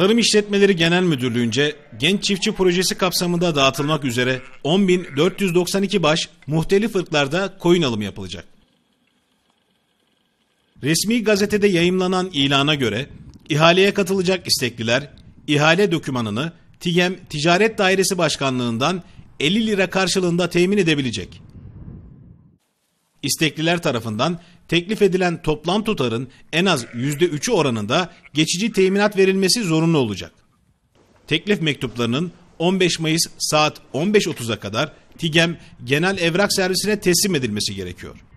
Tarım İşletmeleri Genel Müdürlüğü'nce Genç Çiftçi Projesi kapsamında dağıtılmak üzere 10.492 baş muhtelif ırklarda koyun alımı yapılacak. Resmi gazetede yayımlanan ilana göre ihaleye katılacak istekliler ihale dokümanını TİGEM Ticaret Dairesi Başkanlığı'ndan 50 lira karşılığında temin edebilecek. İstekliler tarafından teklif edilen toplam tutarın en az %3'ü oranında geçici teminat verilmesi zorunlu olacak. Teklif mektuplarının 15 Mayıs saat 15.30'a kadar TİGEM Genel Evrak Servisine teslim edilmesi gerekiyor.